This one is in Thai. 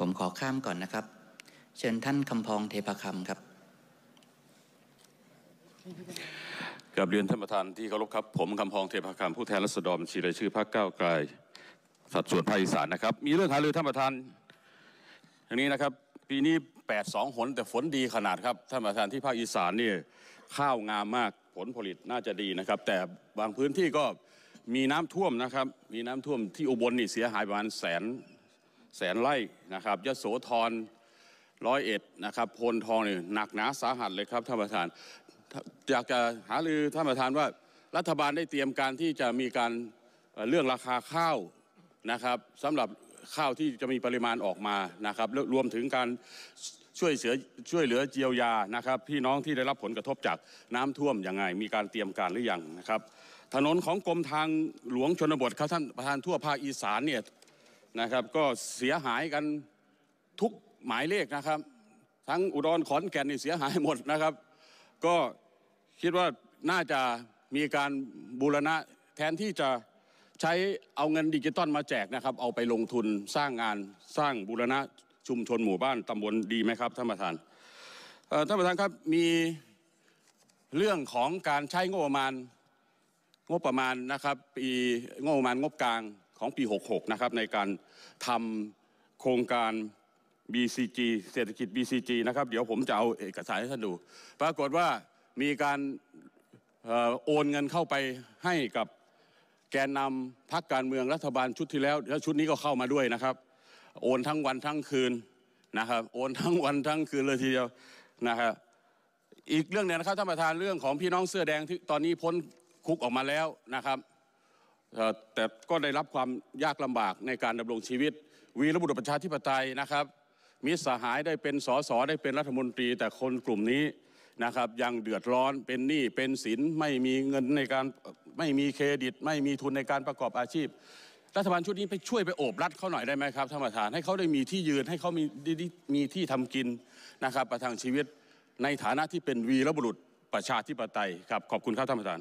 ผมขอข้ามก่อนนะครับ เชิญท่านคำพองเทพคำครับกับเรียนท่านประธานที่เคารพครับผมคำพองเทพคำผู้แทนรัศดรชีรายชื่อพรรคก้าวไกล สัดส่วนภาคอีสานนะครับ มีเรื่องหารือท่านประธานอย่างนี้นะครับปีนี้แปดสองหนแต่ฝนดีขนาดครับท่านประธานที่ภาคอีสานนี่ข้าวงามมากผลผลิตน่าจะดีนะครับ แต่บางพื้นที่ก็มีน้ำท่วมนะครับ มีน้ำท่วมที่อุบลนี่เสียหายประมาณแสนแสนไร่นะครับยโสธรร้อยเอ็ดนะครับโพนทองเนี่ยหนักหนาสาหัสเลยครับท่านประธานอยากจะหาลือท่านประธานว่า รัฐบาลได้เตรียมการที่จะมีการเรื่องราคาข้าวนะครับสำหรับข้าวที่จะมีปริมาณออกมานะครับรวมถึงการช่วยเสือช่วยเหลือเจียวยานะครับ พี่น้องที่ได้รับผลกระทบจากน้ำท่วมยังไง มีการเตรียมการหรือยังนะครับถนนของกรมทางหลวงชนบทครับท่านประธานทั่วภาคอีสานเนี่ยนะครับก็เสียหายกันทุกหมายเลขนะครับ ทั้งอุดรขอนแก่นนี่เสียหายหมดนะครับ ก็คิดว่าน่าจะมีการบูรณะแทนที่จะใช้เอาเงินดิจิตอลมาแจกนะครับ เอาไปลงทุนสร้างงานสร้างบูรณะชุมชนหมู่บ้านตำบลดีไหมครับท่านประธานท่านประธานครับมีเรื่องของการใช้งบประมาณงบประมาณนะครับปีงบประมาณงบกลางของปี 66 นะครับในการทำโครงการ BCG เศรษฐกิจ BCG นะครับ เดี๋ยวผมจะเอาเอกสารให้ท่านดู ปรากฏว่ามีการโอนเงินเข้าไปให้กับแกนนำพักการเมืองรัฐบาลชุดที่แล้ว แล้วชุดนี้ก็เข้ามาด้วยนะครับ โอนทั้งวันทั้งคืนนะครับ โอนทั้งวันทั้งคืนเลยทีเดียวนะครับอีกเรื่องนึงนะครับ ท่านประธานเรื่องของพี่น้องเสื้อแดงที่ตอนนี้พ้นคุกออกมาแล้วนะครับแต่ก็ได้รับความยากลำบากในการดำรงชีวิต วีรบุรุษประชาธิปไตยนะครับมิสหายได้เป็นสสได้เป็นรัฐมนตรีแต่คนกลุ่มนี้นะครับยังเดือดร้อนเป็นหนี้เป็นสินไม่มีเงินในการไม่มีเครดิต ไม่มีทุนในการประกอบอาชีพรัฐบาลชุดนี้ไปช่วยไปโอบรัดเขาหน่อยได้ไหมครับท่านประธานให้เขาได้มีที่ยืนให้เขามีมีที่ทำกินนะครับประทังชีวิตในฐานะที่เป็นวีรบุรุษประชาธิปไตยครับขอบคุณครับท่านประธาน